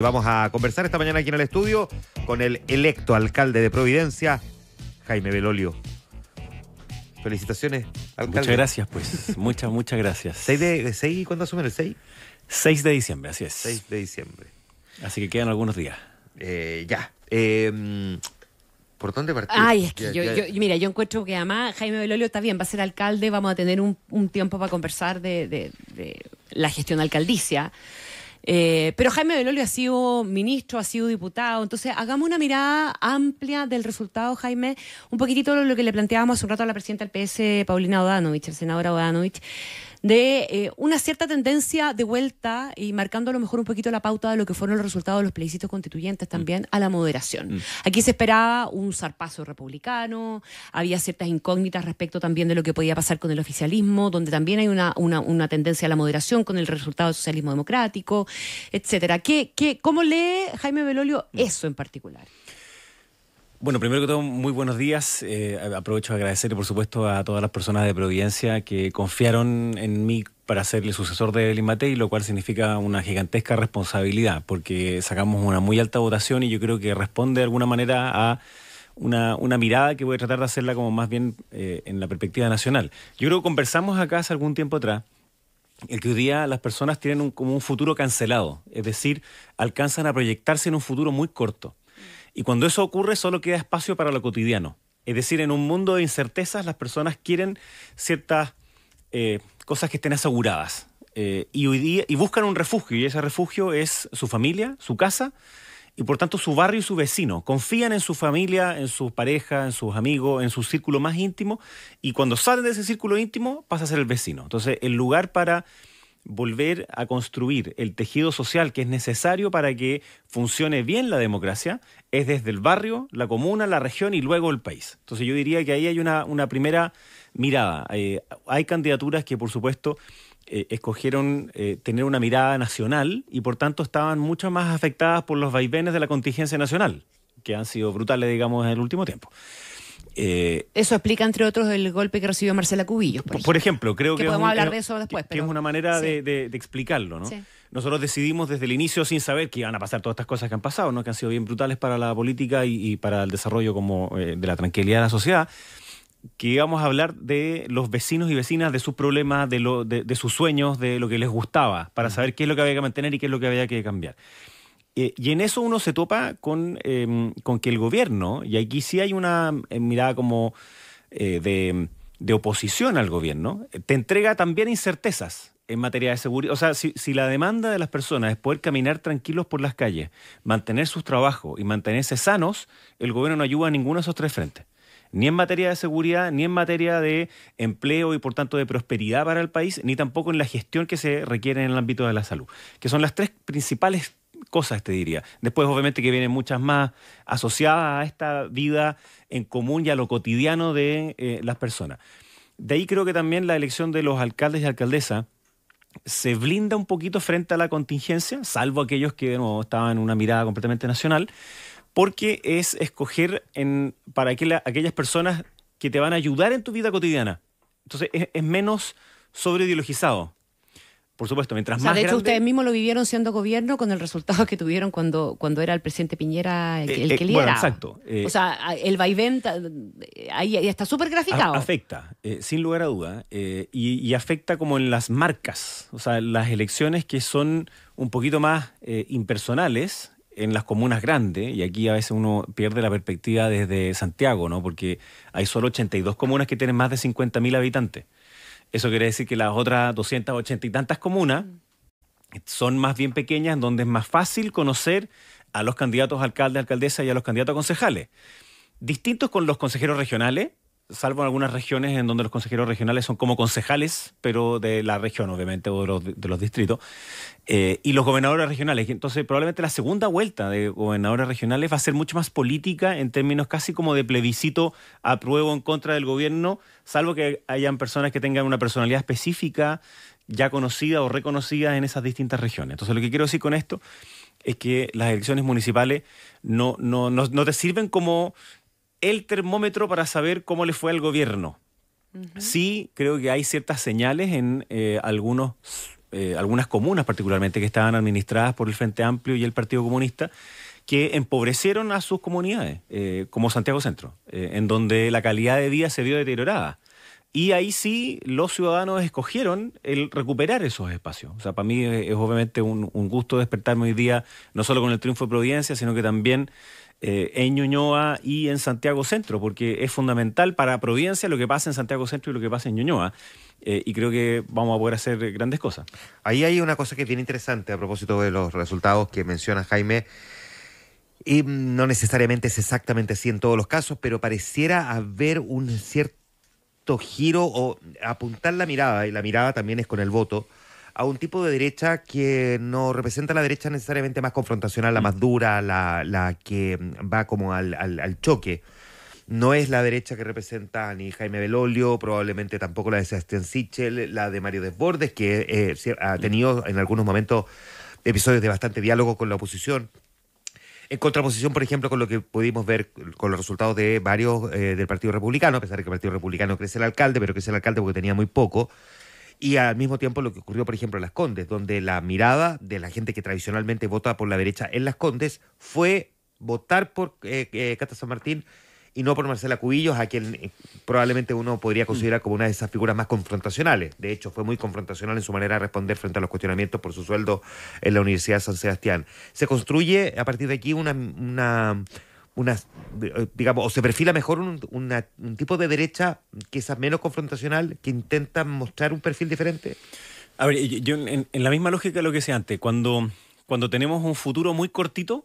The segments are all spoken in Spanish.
Vamos a conversar esta mañana aquí en el estudio con el electo alcalde de Providencia, Jaime Belolio. Felicitaciones, alcalde. Muchas gracias, pues. muchas, muchas gracias. Seis de, 6, ¿Cuándo asumen el 6? 6 de diciembre, así es. 6 de diciembre. Así que quedan algunos días. Eh, ya. Eh, ¿Por dónde partir? Ay, es que yo, yo, mira, yo encuentro que además Jaime Belolio está bien, va a ser alcalde, vamos a tener un, tiempo para conversar de, de la gestión alcaldicia. Eh, pero Jaime Belolio ha sido ministro, ha sido diputado, entonces hagamos una mirada amplia del resultado, Jaime, un poquitito lo que le planteábamos hace un rato a la presidenta del PS, Paulina Odanovich, el senador Odanovich de eh, una cierta tendencia de vuelta y marcando a lo mejor un poquito la pauta de lo que fueron los resultados de los plebiscitos constituyentes también mm. a la moderación. Mm. Aquí se esperaba un zarpazo republicano, había ciertas incógnitas respecto también de lo que podía pasar con el oficialismo, donde también hay una, tendencia a la moderación con el resultado del socialismo democrático, etcétera. ¿Qué, qué, ¿Cómo lee Jaime Belolio mm. eso en particular? Bueno, primero que todo, muy buenos días. Eh, aprovecho de agradecer, por supuesto, a todas las personas de Providencia que confiaron en mí para ser el sucesor de Evelyn lo cual significa una gigantesca responsabilidad, porque sacamos una muy alta votación y yo creo que responde de alguna manera a una, mirada que voy a tratar de hacerla como más bien eh, en la perspectiva nacional. Yo creo que conversamos acá hace algún tiempo atrás el que hoy día las personas tienen como un futuro cancelado, es decir, alcanzan a proyectarse en un futuro muy corto. Y cuando eso ocurre, solo queda espacio para lo cotidiano. Es decir, en un mundo de incertezas, las personas quieren ciertas eh, cosas que estén aseguradas. Eh, y, y buscan un refugio, y ese refugio es su familia, su casa, y por tanto su barrio y su vecino. Confían en su familia, en su pareja, en sus amigos, en su círculo más íntimo, y cuando salen de ese círculo íntimo pasa a ser el vecino. Entonces, el lugar para volver a construir el tejido social que es necesario para que funcione bien la democracia es desde el barrio, la comuna, la región y luego el país. Entonces yo diría que ahí hay una, primera mirada. Eh, hay candidaturas que por supuesto eh, escogieron eh, tener una mirada nacional y por tanto estaban mucho más afectadas por los vaivenes de la contingencia nacional, que han sido brutales digamos en el último tiempo. Eh, eso explica, entre otros, el golpe que recibió Marcela Cubillos. Por, ejemplo, creo que, vamos podemos hablar de eso después. pero, es una manera de, explicarlo, ¿no? Nosotros decidimos desde el inicio, sin saber que iban a pasar todas estas cosas que han pasado, ¿no? que han sido bien brutales para la política y, para el desarrollo como eh, de la tranquilidad de la sociedad, que íbamos a hablar de los vecinos y vecinas, de sus problemas, de, de sus sueños, de lo que les gustaba, para mm. saber qué es lo que había que mantener y qué es lo que había que cambiar. Eh, y en eso uno se topa em, con, que el gobierno, y aquí sí hay una eh, mirada como eh, de, oposición al gobierno, te entrega también incertezas en materia de seguridad. O sea, si, si, la demanda de las personas es poder caminar tranquilos por las calles, mantener sus trabajos y mantenerse sanos, el gobierno no ayuda a ninguno de esos tres frentes. Ni en materia de seguridad, ni en materia de empleo y por tanto de prosperidad para el país, ni tampoco en la gestión que se requiere en el ámbito de la salud, que son las tres principales cosas, te diría. Después, obviamente, que vienen muchas más asociadas a esta vida en común y a lo cotidiano de eh, las personas. De ahí creo que también la elección de los alcaldes y alcaldesas se blinda un poquito frente a la contingencia, salvo aquellos que estaban en una mirada completamente nacional, porque es escoger para aquellas personas que te van a ayudar en tu vida cotidiana. Entonces es, es menos sobre ideologizado. Por supuesto, mientras más. De hecho, ustedes mismos lo vivieron siendo gobierno con el resultado que tuvieron cuando, cuando era el presidente Piñera el, que eh, eh, exacto. Eh, o sea, el vaivén ahí, está súper graficado. afecta, sin lugar a duda. Y, y, afecta como en las marcas. O sea, las elecciones que son un poquito más impersonales en las comunas grandes, y aquí a veces uno pierde la perspectiva desde Santiago, ¿no? Porque hay solo 82 comunas que tienen más de 50.000 habitantes. Eso quiere decir que las otras 280 y tantas comunas son más bien pequeñas, donde es más fácil conocer a los candidatos alcalde, alcaldesa y a los candidatos concejales. Distintos con los consejeros regionales, salvo en algunas regiones en donde los consejeros regionales son como concejales, pero de la región, obviamente, o de los, distritos, eh, y los gobernadores regionales. Entonces, probablemente la segunda vuelta de gobernadores regionales va a ser mucho más política en términos casi como de plebiscito apruebo en contra del gobierno, salvo que hayan personas que tengan una personalidad específica ya conocida o reconocida en esas distintas regiones. Entonces, lo que quiero decir con esto es que las elecciones municipales no, no te sirven como el termómetro para saber cómo le fue al gobierno. Sí, creo que hay ciertas señales en eh, algunos, eh, algunas comunas particularmente que estaban administradas por el Frente Amplio y el Partido Comunista que empobrecieron a sus comunidades, eh, como Santiago Centro, en donde la calidad de vida se vio deteriorada. Y ahí sí los ciudadanos escogieron el recuperar esos espacios. O sea, para mí es, obviamente un, un, gusto despertarme hoy día, no solo con el triunfo de Providencia, sino que también eh, en Ñuñoa y en Santiago Centro, porque es fundamental para Providencia lo que pasa en Santiago Centro y lo que pasa en Ñuñoa. Eh, y creo que vamos a poder hacer grandes cosas. Ahí hay una cosa que es bien interesante a propósito de los resultados que menciona Jaime. Y no necesariamente es exactamente así en todos los casos, pero pareciera haber un cierto giro o apuntar la mirada, y la mirada también es con el voto, a un tipo de derecha que no representa la derecha necesariamente más confrontacional, la mm. más dura, la, la que mm, va como al, al, choque no es la derecha que representa ni Jaime Belolio, probablemente tampoco la de Sebastián Sichel, la de Mario Desbordes, que eh, ha mm. tenido en algunos momentos episodios de bastante diálogo con la oposición. En contraposición, por ejemplo, con lo que pudimos ver con los resultados de varios eh, del Partido Republicano, a pesar de que el Partido Republicano crece el alcalde, pero crece el alcalde porque tenía muy poco y al mismo tiempo lo que ocurrió, por ejemplo, en Las Condes, donde la mirada de la gente que tradicionalmente vota por la derecha en Las Condes fue votar por eh, eh, Cata San Martín y no por Marcela Cubillos, a quien eh, probablemente uno podría mm. considerar como una de esas figuras más confrontacionales. De hecho, fue muy confrontacional en su manera de responder frente a los cuestionamientos por su sueldo en la Universidad de San Sebastián. Se construye a partir de aquí una, una eh, digamos, o se perfila mejor un, tipo de derecha que quizás menos confrontacional que intenta mostrar un perfil diferente? A ver, yo en, la misma lógica de lo que decía antes, cuando, cuando tenemos un futuro muy cortito,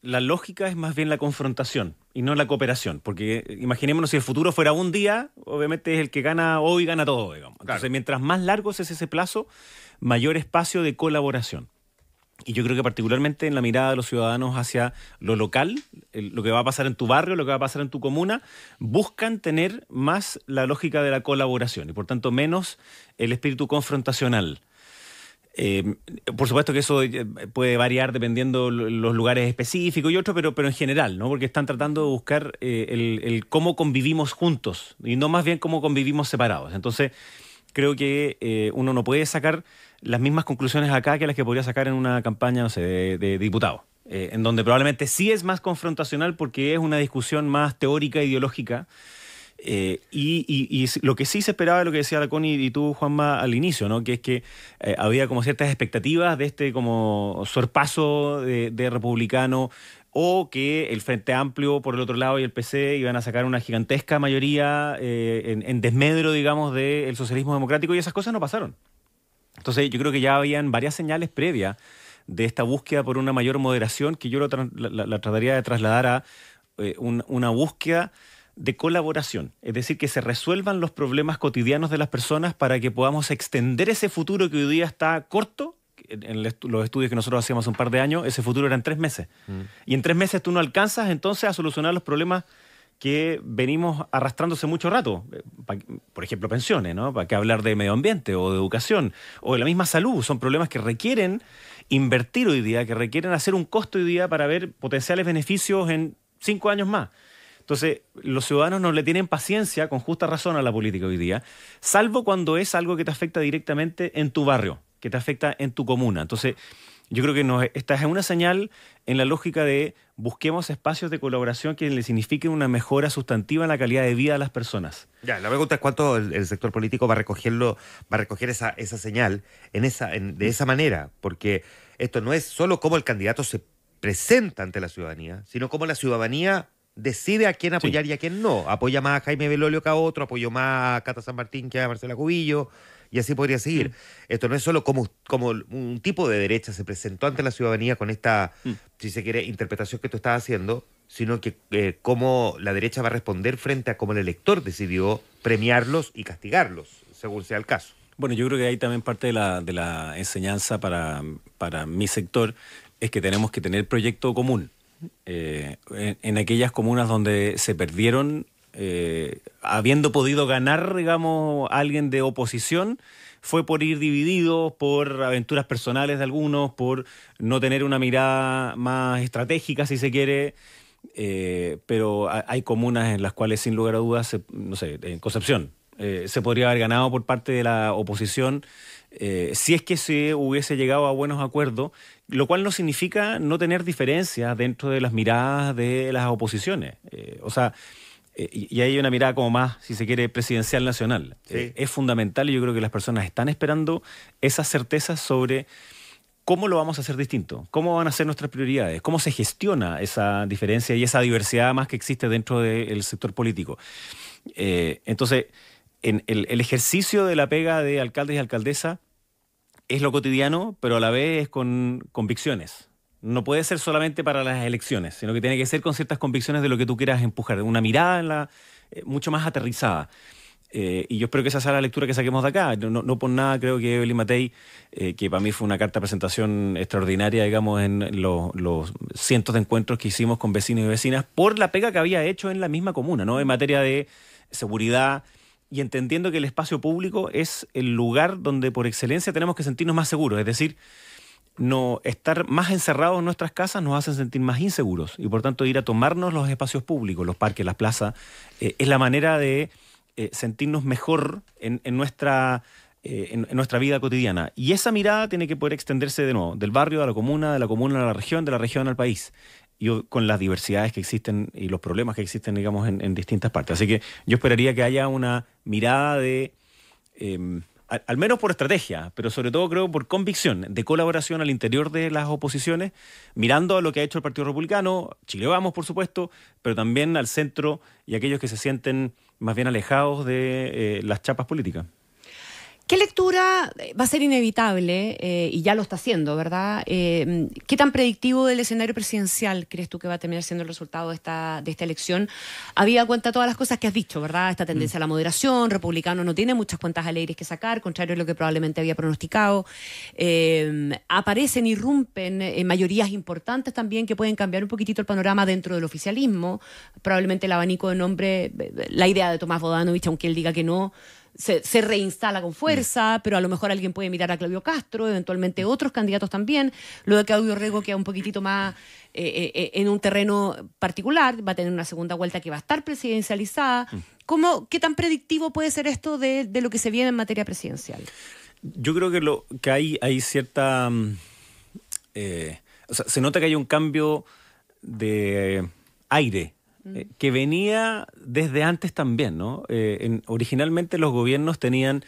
la lógica es más bien la confrontación y no la cooperación, porque eh, imaginémonos si el futuro fuera un día, obviamente es el que gana hoy, gana todo, Entonces, mientras más largo es ese plazo, mayor espacio de colaboración. Y yo creo que particularmente en la mirada de los ciudadanos hacia lo local, lo que va a pasar en tu barrio, lo que va a pasar en tu comuna, buscan tener más la lógica de la colaboración y por tanto menos el espíritu confrontacional. Eh, por supuesto que eso eh, puede variar dependiendo los lugares específicos y otros, pero, pero en general, ¿no? Porque están tratando de buscar eh, el, cómo convivimos juntos y no más bien cómo convivimos separados. Entonces, creo que uno no puede sacar las mismas conclusiones acá que las que podría sacar en una campaña no sé, de, de diputado, eh, en donde probablemente sí es más confrontacional porque es una discusión más teórica, ideológica. Eh, y, lo que sí se esperaba de lo que decía la Connie y tú, Juanma, al inicio, ¿no? que es que eh, había como ciertas expectativas de este como sorpaso de, republicano o que el Frente Amplio por el otro lado y el PC iban a sacar una gigantesca mayoría en, desmedro, digamos, del socialismo democrático y esas cosas no pasaron. Entonces yo creo que ya habían varias señales previas de esta búsqueda por una mayor moderación que yo lo la, trataría de trasladar a eh, una búsqueda de colaboración, es decir, que se resuelvan los problemas cotidianos de las personas para que podamos extender ese futuro que hoy día está corto. En los estudios que nosotros hacíamos hace un par de años, ese futuro era en tres meses. Mm. Y en tres meses tú no alcanzas entonces a solucionar los problemas que venimos arrastrándose mucho rato. Eh, por ejemplo, pensiones, ¿no? Para qué hablar de medio ambiente o de educación o de la misma salud. Son problemas que requieren invertir hoy día, que requieren hacer un costo hoy día para ver potenciales beneficios en cinco años más. Entonces, los ciudadanos no le tienen paciencia, con justa razón, a la política hoy día, salvo cuando es algo que te afecta directamente en tu barrio, que te afecta en tu comuna. Entonces, yo creo que nos, esta es una señal en la lógica de busquemos espacios de colaboración que le signifiquen una mejora sustantiva en la calidad de vida de las personas. Ya, la pregunta es cuánto el, sector político va a recogerlo, va a recoger esa, señal de esa manera, porque esto no es solo cómo el candidato se presenta ante la ciudadanía, sino cómo la ciudadanía decide a quién apoyar y a quién no. Apoya más a Jaime Belolio que a otro, apoyó más a Cata San Martín que a Marcela Cubillo, y así podría seguir. Esto no es solo como, como un tipo de derecha se presentó ante la ciudadanía con esta, mm. si se quiere, interpretación que tú estás haciendo, sino que eh, cómo la derecha va a responder frente a cómo el elector decidió premiarlos y castigarlos, según sea el caso. Bueno, yo creo que ahí también parte de la, enseñanza para, mi sector es que tenemos que tener proyecto común. Eh, en, aquellas comunas donde se perdieron eh, habiendo podido ganar, digamos, alguien de oposición, fue por ir dividido por aventuras personales de algunos, por no tener una mirada más estratégica, si se quiere. Eh, pero hay comunas en las cuales, sin lugar a dudas, no sé, en Concepción, eh, se podría haber ganado por parte de la oposición si es que se hubiese llegado a buenos acuerdos, lo cual no significa no tener diferencias dentro de las miradas de las oposiciones. o sea, eh, y, hay una mirada como más, si se quiere, presidencial nacional. Eh, es fundamental y yo creo que las personas están esperando esas certezas sobre cómo lo vamos a hacer distinto, cómo van a ser nuestras prioridades, cómo se gestiona esa diferencia y esa diversidad más que existe dentro del sector político. Eh, entonces, el, ejercicio de la pega de alcaldes y alcaldesa es lo cotidiano, pero a la vez es con convicciones no puede ser solamente para las elecciones, sino que tiene que ser con ciertas convicciones de lo que tú quieras empujar, una mirada eh, mucho más aterrizada. Eh, y yo espero que esa sea la lectura que saquemos de acá. No, no por nada creo que Evelyn Matei, eh, que para mí fue una carta de presentación extraordinaria, digamos, en los, los, cientos de encuentros que hicimos con vecinos y vecinas, por la pega que había hecho en la misma comuna, ¿no? En materia de seguridad y entendiendo que el espacio público es el lugar donde por excelencia tenemos que sentirnos más seguros. Es decir, no, estar más encerrados en nuestras casas nos hacen sentir más inseguros y por tanto ir a tomarnos los espacios públicos, los parques, las plazas, eh, es la manera de eh, sentirnos mejor en, nuestra... Eh, nuestra vida cotidiana. Y esa mirada tiene que poder extenderse de nuevo, del barrio a la comuna, de la comuna a la región, de la región al país. Y oh, con las diversidades que existen y los problemas que existen, digamos, en distintas partes. Así que yo esperaría que haya una mirada de em, al, menos por estrategia, pero sobre todo creo por convicción de colaboración al interior de las oposiciones, mirando a lo que ha hecho el Partido Republicano, Chile Vamos, por supuesto, pero también al centro y aquellos que se sienten más bien alejados de eh, las chapas políticas. ¿Qué lectura eh, va a ser inevitable, eh, y ya lo está haciendo, verdad? Eh, ¿Qué tan predictivo del escenario presidencial crees tú que va a terminar siendo el resultado de esta, elección? Había cuenta todas las cosas que has dicho, ¿verdad? Esta tendencia a la mm. moderación, republicano no tiene muchas cuentas alegres que sacar, contrario a lo que probablemente había pronosticado. Eh, aparecen, irrumpen mayorías importantes también que pueden cambiar un poquitito el panorama dentro del oficialismo. Probablemente el abanico de nombre, la idea de Tomás Bodanovich, aunque él diga que no, se, reinstala con fuerza, mm. pero a lo mejor alguien puede mirar a Claudio Castro, eventualmente otros candidatos también. Lo de Claudio Rego queda un poquitito más eh, eh, eh, en un terreno particular, va a tener una segunda vuelta que va a estar presidencializada. Mm. ¿Cómo, ¿Qué tan predictivo puede ser esto de, lo que se viene en materia presidencial? Yo creo que, lo, que hay, hay cierta... Mm, o sea, se nota que hay un cambio de aire Mm. Eh, que venía desde antes también, ¿no? Eh, originalmente los gobiernos tenían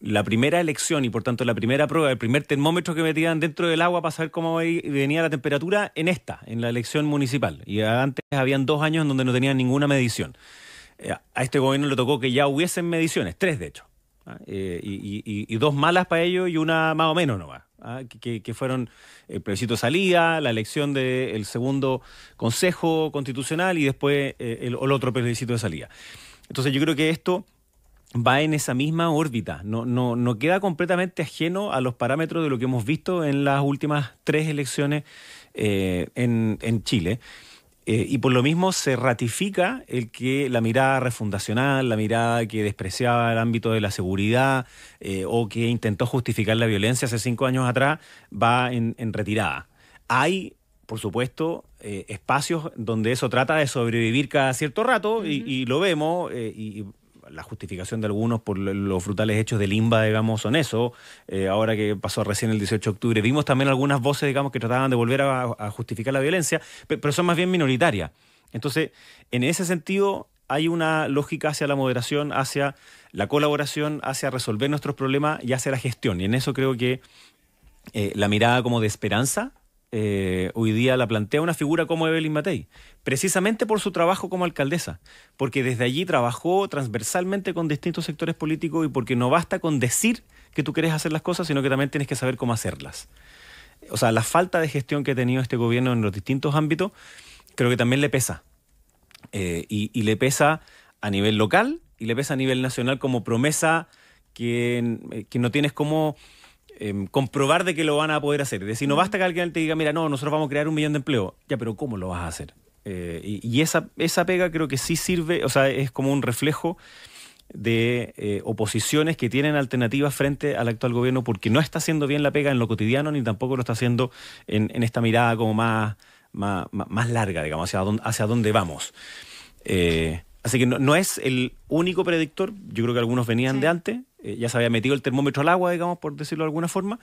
la primera elección y por tanto la primera prueba, el primer termómetro que metían dentro del agua para saber cómo venía la temperatura en esta, en la elección municipal. Y antes habían dos años en donde no tenían ninguna medición. Eh, a este gobierno le tocó que ya hubiesen mediciones, tres de hecho. ¿ah? Y, dos malas para ellos y una más o menos nomás. ¿ah? que, fueron el eh, plebiscito de salida, la elección del segundo Consejo Constitucional y después eh, el, otro plebiscito de salida. Entonces yo creo que esto va en esa misma órbita, no, no, queda completamente ajeno a los parámetros de lo que hemos visto en las últimas tres elecciones eh, en, en Chile. Eh, y por lo mismo se ratifica el que la mirada refundacional, la mirada que despreciaba el ámbito de la seguridad eh, o que intentó justificar la violencia hace cinco años atrás, va en, retirada. Hay, por supuesto, eh, espacios donde eso trata de sobrevivir cada cierto rato y, y, lo vemos y, la justificación de algunos por los frutales hechos de Limba, digamos, son eso. Eh, ahora que pasó recién el 18 de octubre, vimos también algunas voces, digamos, que trataban de volver a, justificar la violencia, pero son más bien minoritarias. Entonces, en ese sentido, hay una lógica hacia la moderación, hacia la colaboración, hacia resolver nuestros problemas y hacia la gestión. Y en eso creo que eh, la mirada como de esperanza eh, hoy día la plantea una figura como Evelyn Matei, precisamente por su trabajo como alcaldesa, porque desde allí trabajó transversalmente con distintos sectores políticos y porque no basta con decir que tú quieres hacer las cosas, sino que también tienes que saber cómo hacerlas. O sea, la falta de gestión que ha tenido este gobierno en los distintos ámbitos, creo que también le pesa. Eh, y, le pesa a nivel local y le pesa a nivel nacional como promesa que, eh, que no tienes cómo Em, comprobar de que lo van a poder hacer. Es decir, no basta que alguien te diga, mira, no, nosotros vamos a crear un millón de empleo. Ya, pero ¿cómo lo vas a hacer? Eh, y, esa, esa pega creo que sí sirve, o sea, es como un reflejo de eh, oposiciones que tienen alternativas frente al actual gobierno porque no está haciendo bien la pega en lo cotidiano ni tampoco lo está haciendo en, esta mirada como más, más, larga, digamos, hacia dónde, dónde vamos. Eh, así que no, es el único predictor, yo creo que algunos venían de antes, eh, ya se había metido el termómetro al agua, digamos, por decirlo de alguna forma.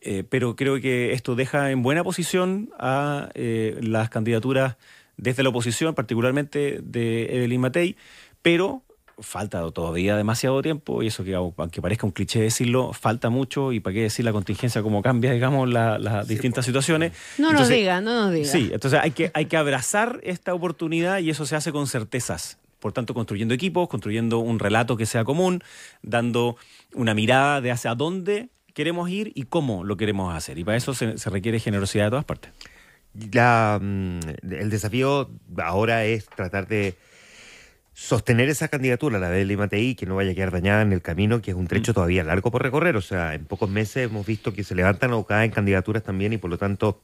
Eh, pero creo que esto deja en buena posición a eh, las candidaturas desde la oposición, particularmente de Evelyn Matei, pero falta todavía demasiado tiempo y eso que aunque parezca un cliché decirlo, falta mucho y para qué decir la contingencia como cambia, digamos, las distintas pues. situaciones. No nos diga, no nos diga. Sí, entonces hay que, hay que abrazar esta oportunidad y eso se hace con certezas. Por tanto, construyendo equipos, construyendo un relato que sea común, dando una mirada de hacia dónde queremos ir y cómo lo queremos hacer. Y para eso se, requiere generosidad de todas partes. Mm, el desafío ahora es tratar de sostener esa candidatura, la de Matei, que no vaya a quedar dañada en el camino, que es un trecho mm. todavía largo por recorrer. O sea, en pocos meses hemos visto que se levantan o caen candidaturas también y por lo tanto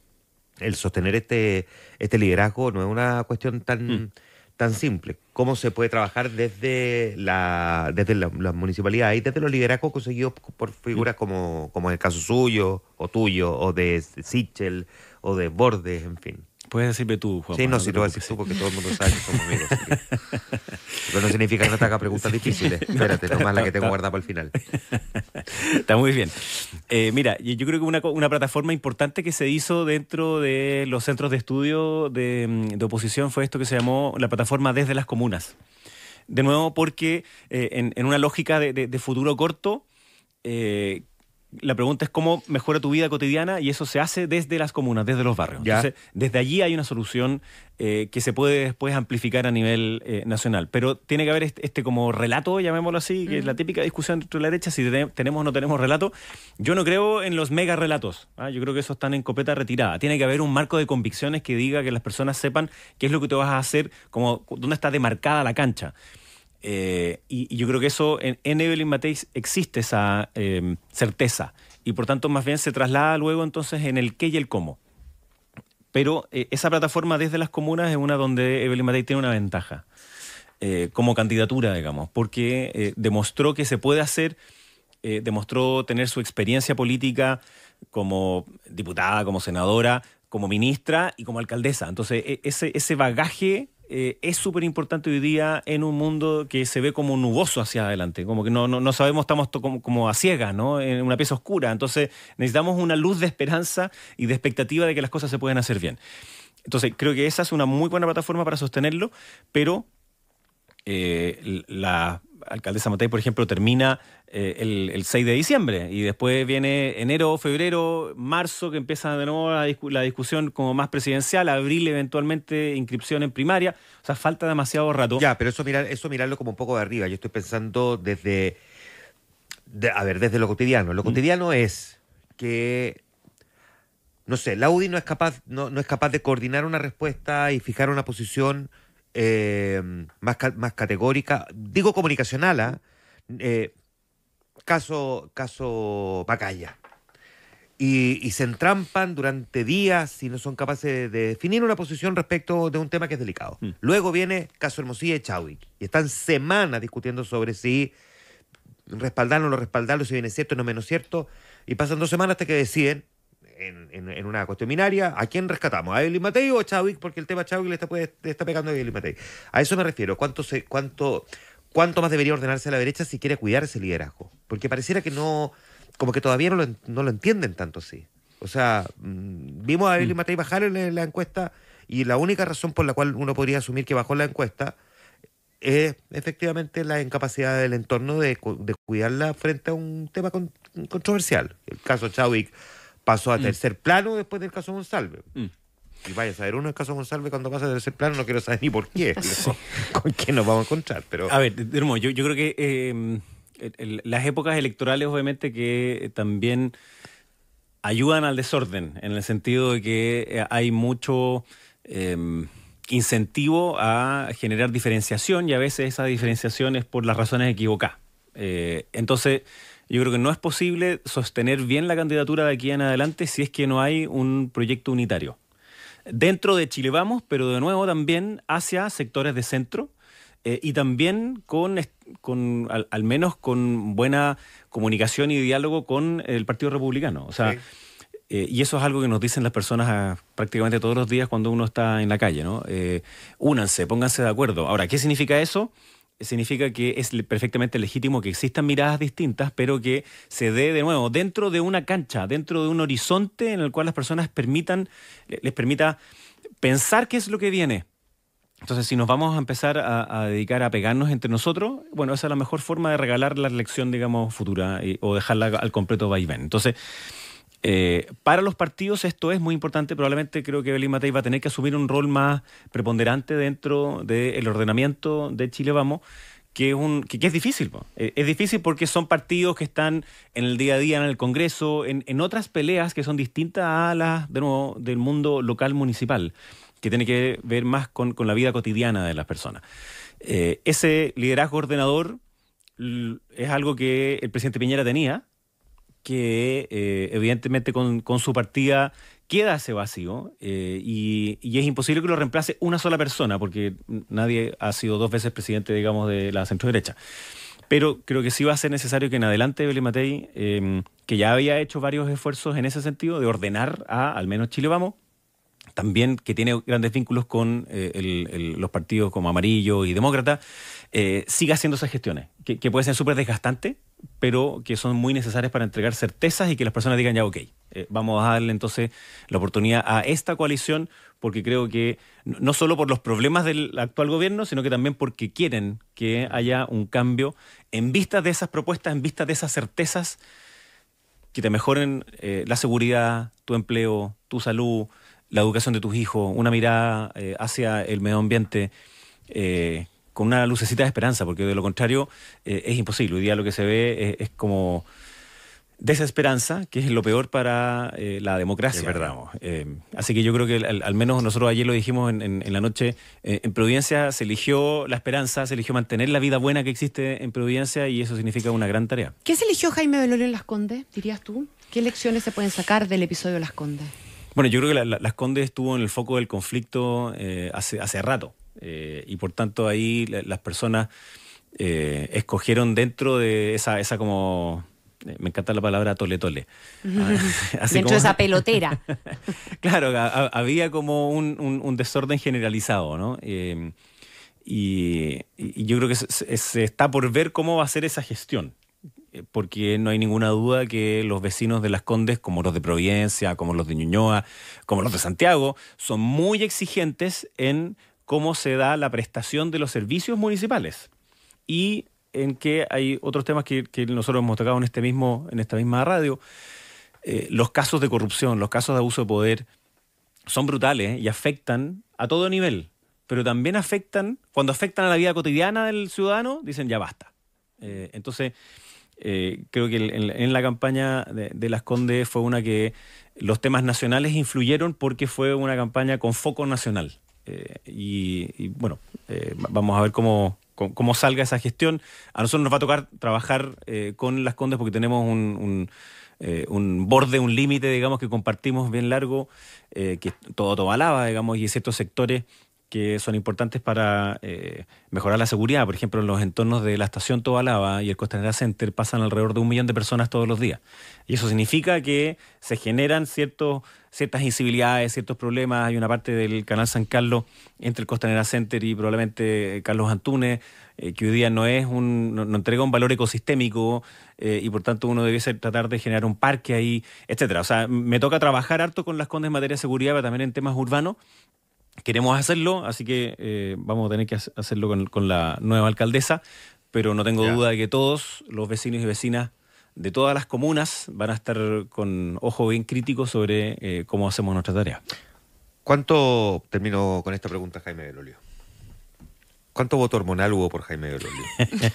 el sostener este, este liderazgo no es una cuestión tan... Mm tan simple. Cómo se puede trabajar desde la desde las la municipalidades y desde los liderazgos conseguidos por figuras mm. como, como el caso suyo o tuyo o de Sichel o de Bordes, en fin. Puedes decirme tú, Juan. Sí, no, si lo vas a decir tú porque todo el mundo sabe que somos amigos. Pero no significa que no te haga preguntas difíciles. Espérate, nomás la que tengo guardada para el final. Está muy bien. Eh, mira, yo creo que una, una, plataforma importante que se hizo dentro de los centros de estudio mm, de, oposición fue esto que se llamó la plataforma Desde las Comunas. De nuevo, porque eh, en, una lógica de, futuro corto, eh, la pregunta es cómo mejora tu vida cotidiana y eso se hace desde las comunas, desde los barrios. desde allí hay una solución eh, que se puede después amplificar a nivel eh, nacional. Pero tiene que haber este, como relato, llamémoslo así, que es la típica discusión entre la derecha, si tenemos o no tenemos relato. Yo no creo en los mega relatos. ¿ah? Yo creo que eso están en copeta retirada. Tiene que haber un marco de convicciones que diga que las personas sepan qué es lo que te vas a hacer, como dónde está demarcada la cancha. Eh, y, yo creo que eso en, Evelyn Mateis existe esa em, certeza y por tanto más bien se traslada luego entonces en el qué y el cómo. Pero eh, esa plataforma desde las comunas es una donde Evelyn Matei tiene una ventaja eh, como candidatura, digamos, porque demostró que se puede hacer, demostró tener su experiencia política como diputada, como senadora, como ministra y como alcaldesa. Entonces, e, ese, ese bagaje eh, es súper importante hoy día en un mundo que se ve como nuboso hacia adelante, como que no, sabemos, estamos como, como, a ciegas, ¿no? en una pieza oscura. Entonces necesitamos una luz de esperanza y de expectativa de que las cosas se puedan hacer bien. Entonces creo que esa es una muy buena plataforma para sostenerlo, pero eh, la alcaldesa Matei, por ejemplo, termina eh, el, 6 de diciembre y después viene enero, febrero, marzo, que empieza de nuevo la, discusión como más presidencial, abril eventualmente inscripción en primaria. O sea, falta demasiado rato. Ya, pero eso, mirar, eso mirarlo como un poco de arriba. Yo estoy pensando desde. a ver, desde lo cotidiano. Lo mm. cotidiano es que no sé, la UDI no es capaz, no, no, es capaz de coordinar una respuesta y fijar una posición eh, más, más categórica, digo comunicacional, ¿ah? eh, caso, caso Pacaya. Y, se entrampan durante días y no son capaces de definir una posición respecto de un tema que es delicado. Mm. Luego viene caso Hermosilla y Y están semanas discutiendo sobre si respaldarlo o no respaldarlo, si viene cierto o no menos cierto. Y pasan dos semanas hasta que deciden en, una cuestión binaria, ¿a quién rescatamos? ¿A Evelyn Matei o a Chávez? Porque el tema Chávez le está, está pegando a Evelyn Matei. A eso me refiero. ¿Cuánto, se, cuánto, ¿Cuánto más debería ordenarse a la derecha si quiere cuidar ese liderazgo? Porque pareciera que no, como que todavía no lo, entienden tanto así. O sea, mm, vimos a Evelyn mm. Matei bajar en la encuesta y la única razón por la cual uno podría asumir que bajó la encuesta es efectivamente la incapacidad del entorno de, de cuidarla frente a un tema controversial. El caso Chávez pasó a mm. tercer plano después del caso Monsalve. Mm. Y vaya a saber uno el caso Monsalve cuando pasa a tercer plano, no quiero saber ni por qué, con qué nos vamos a encontrar. Pero... A ver, yo, creo que em, las épocas electorales obviamente que eh, también ayudan al desorden, en el sentido de que eh, hay mucho... Em, incentivo a generar diferenciación y a veces esa diferenciación es por las razones equivocadas. Eh, entonces, yo creo que no es posible sostener bien la candidatura de aquí en adelante si es que no hay un proyecto unitario. Dentro de Chile vamos, pero de nuevo también hacia sectores de centro eh, y también con, al, menos con buena comunicación y diálogo con el Partido Republicano. O sea, eh, y eso es algo que nos dicen las personas ah, prácticamente todos los días cuando uno está en la calle, ¿no? Eh, únanse, pónganse de acuerdo. Ahora, ¿qué significa eso? significa que es perfectamente legítimo que existan miradas distintas, pero que se dé de nuevo dentro de una cancha, dentro de un horizonte en el cual las personas permitan, les permita pensar qué es lo que viene. Entonces, si nos vamos a empezar a, dedicar a pegarnos entre nosotros, bueno, esa es la mejor forma de regalar la lección, digamos, futura o dejarla al completo vaivén. Entonces, eh, para los partidos esto es muy importante, probablemente creo que Belín Matei va a tener que asumir un rol más preponderante dentro del ordenamiento de Chile Vamos, que es, un, que, es difícil. Eh, es difícil porque son partidos que están en el día a día, en el Congreso, en, otras peleas que son distintas a las de nuevo, del mundo local municipal, que tiene que ver más con, la vida cotidiana de las personas. Eh, ese liderazgo ordenador es algo que el presidente Piñera tenía, que eh, evidentemente con, con, su partida queda ese vacío eh, y, y, es imposible que lo reemplace una sola persona, porque nadie ha sido dos veces presidente, digamos, de la centro derecha. Pero creo que sí va a ser necesario que en adelante Belén Matei, em, que ya había hecho varios esfuerzos en ese sentido, de ordenar a al menos Chile Vamos, también que tiene grandes vínculos con eh, los partidos como Amarillo y Demócrata, eh, siga haciendo esas gestiones, que, pueden ser súper desgastantes, pero que son muy necesarias para entregar certezas y que las personas digan ya, ok, eh, vamos a darle entonces la oportunidad a esta coalición, porque creo que no solo por los problemas del actual gobierno, sino que también porque quieren que haya un cambio en vista de esas propuestas, en vista de esas certezas que te mejoren la seguridad, tu empleo, tu salud, la educación de tus hijos, una mirada eh, hacia el medio ambiente. Eh, con una lucecita de esperanza, porque de lo contrario eh, es imposible. Hoy día lo que se ve es, como desesperanza, que es lo peor para la democracia. Es verdad. así que yo creo que al, menos nosotros ayer lo dijimos en, la noche, en Providencia se eligió la esperanza, se eligió mantener la vida buena que existe en Providencia y eso significa una gran tarea. ¿Qué se eligió Jaime Belolio en Las Condes, dirías tú? ¿Qué lecciones se pueden sacar del episodio Las Condes? Bueno, yo creo que la, Las Condes estuvo en el foco del conflicto eh, hace, rato eh, y por tanto ahí las personas eh, escogieron dentro de esa, esa como me encanta la palabra tole tole. Ah, dentro de esa pelotera. claro, había como un, desorden generalizado, ¿no? y, yo creo que se, está por ver cómo va a ser esa gestión. Eh, porque no hay ninguna duda que los vecinos de Las Condes, como los de Providencia, como los de Ñuñoa, como los de Santiago, son muy exigentes en cómo se da la prestación de los servicios municipales. Y en que hay otros temas que, nosotros hemos tocado en, este mismo, en esta misma radio, eh, los casos de corrupción, los casos de abuso de poder, son brutales ¿eh? y afectan a todo nivel, pero también afectan, cuando afectan a la vida cotidiana del ciudadano, dicen ya basta. entonces, eh, creo que en, la campaña de, Las Condes fue una que los temas nacionales influyeron porque fue una campaña con foco nacional. Eh, y, bueno, eh, vamos a ver cómo, salga esa gestión. A nosotros nos va a tocar trabajar con Las Condes porque tenemos un, borde, un límite, digamos, que compartimos bien largo, que todo Tobalaba, digamos, y ciertos sectores que son importantes para eh, mejorar la seguridad. Por ejemplo, en los entornos de la estación Tobalaba y el Costanera Center pasan alrededor de un millón de personas todos los días. Y eso significa que se generan ciertos, ciertas incivilidades, ciertos problemas. Hay una parte del canal San Carlos entre el Costanera Center y probablemente eh, Carlos Antunes, eh, que hoy día no, es un, no, entrega un valor ecosistémico y por tanto uno debiese tratar de generar un parque ahí, etc. O sea, me toca trabajar harto con las condes en materia de seguridad, pero también en temas urbanos queremos hacerlo, así que eh, vamos a tener que hacerlo con, la nueva alcaldesa, pero no tengo duda de que todos los vecinos y vecinas de todas las comunas van a estar con ojo bien crítico sobre eh, cómo hacemos nuestra tarea. ¿Cuánto, termino con esta pregunta, Jaime Belolio, ¿Cuánto voto hormonal hubo por Jaime de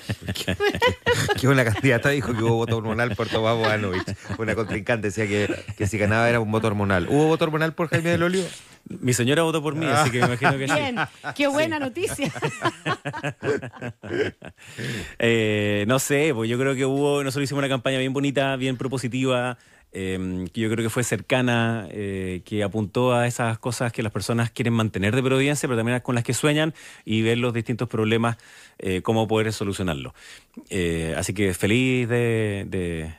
que una candidata dijo que hubo voto hormonal por Tomás Boanovich. Una contrincante decía que, que, si ganaba era un voto hormonal. ¿Hubo voto hormonal por Jaime de Olio? Mi señora votó por mí, así que me imagino que Bien, qué buena noticia. Eh, no sé, pues yo creo que hubo, nosotros hicimos una campaña bien bonita, bien propositiva, Em, que yo creo que fue cercana, eh, que apuntó a esas cosas que las personas quieren mantener de Providencia, pero también con las que sueñan y ver los distintos problemas, eh, cómo poder solucionarlo eh, así que feliz de,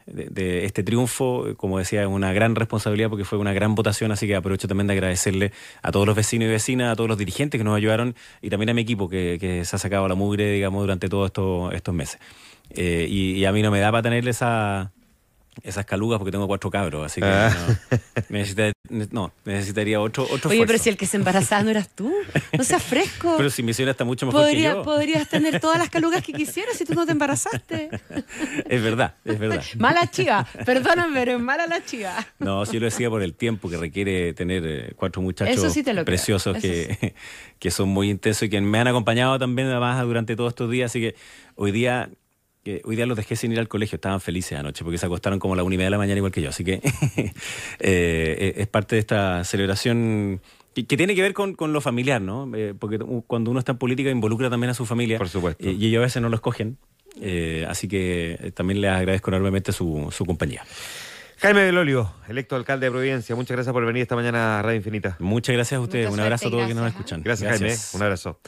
este triunfo, como decía, es una gran responsabilidad porque fue una gran votación, así que aprovecho también de agradecerle a todos los vecinos y vecinas, a todos los dirigentes que nos ayudaron y también a mi equipo que, se ha sacado la mugre, digamos, durante todos estos meses. Y, y, a mí no me da para tenerle esa esas calugas porque tengo cuatro cabros, así que ah. no, necesitaría, otro, Oye, pero si el que se embarazaba no eras tú, no seas fresco. Pero si mi señora está mucho mejor que yo. Podrías tener todas las calugas que quisieras si tú no te embarazaste. Es verdad, es verdad. Mala chiva, perdóname, pero es mala la chiva. No, si lo decía por el tiempo que requiere tener eh, cuatro muchachos preciosos que, que son muy intensos y que me han acompañado también baja durante todos estos días, así que hoy día hoy día los dejé sin ir al colegio, estaban felices anoche porque se acostaron como a la una y media de la mañana igual que yo, así que eh, eh, es parte de esta celebración que, tiene que ver con, lo familiar, ¿no? Eh, porque cuando uno está en política involucra también a su familia. Por supuesto. y ellos a veces no los cogen, así que también les agradezco enormemente su, compañía. Jaime del electo alcalde de Providencia, muchas gracias por venir esta mañana a Radio Infinita. Muchas gracias a ustedes, un abrazo a todos los que nos escuchan. Gracias, gracias, Jaime, un abrazo.